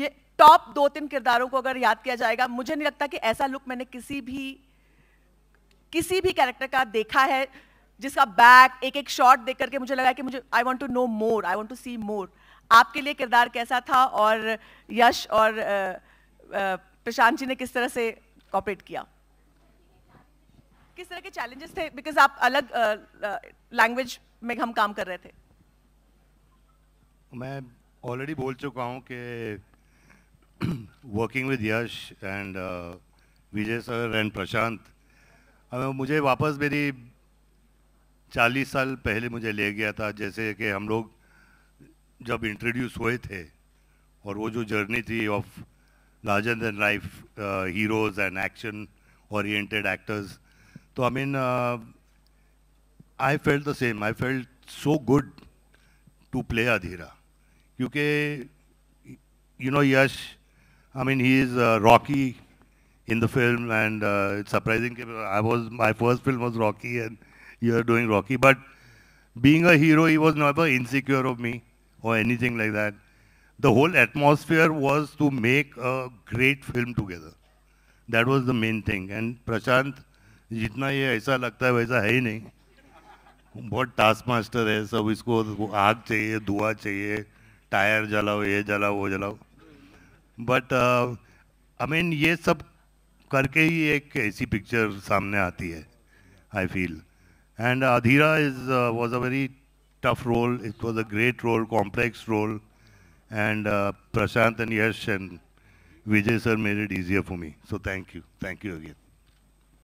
ये टॉप दो तीन किरदारों को अगर याद किया जाएगा मुझे नहीं लगता कि ऐसा लुक मैंने किसी भी किसी भी कैरेक्टर का देखा है जिसका बैक एक एक शॉट देख करके मुझे लगा कि मुझे I want to know more I want to see more आपके लिए किरदार कैसा था और यश और प्रशांत जी ने किस तरह से कॉपरेट किया किस तरह के चैलेंजेस थे बिकॉज आप अलग लैंग्वेज में हम काम कर रहे थे मैं ऑलरेडी बोल चुका हूँ कि working with Yash and Vijay sir and Prashant मुझे वापस मेरी चालीस साल पहले मुझे ले गया था जैसे कि हम लोग जब इंट्रोड्यूस हुए थे और वो जो जर्नी थी of larger and life heroes and action oriented actors तो I mean I felt the same I felt so good to play Adheera क्योंकि you know Yash I mean, he is uh, Rocky in the film, and uh, it's surprising. I was my first film was Rocky, and you are doing Rocky. But being a hero, he was never insecure of me or anything like that. The whole atmosphere was to make a great film together. That was the main thing. And Prashant, जितना ये ऐसा लगता है वैसा है ही नहीं बहुत task master है सब इसको आग चाहिए धुआं चाहिए टायर जलाओ ये जलाओ वो जलाओ बट आई मीन ये सब करके ही एक ऐसी पिक्चर सामने आती है I feel and Adheera is was a very tough role it was a great role complex role and Prashant and Yash and Vijay sir मेरे डीजी easier for so thank you thank you again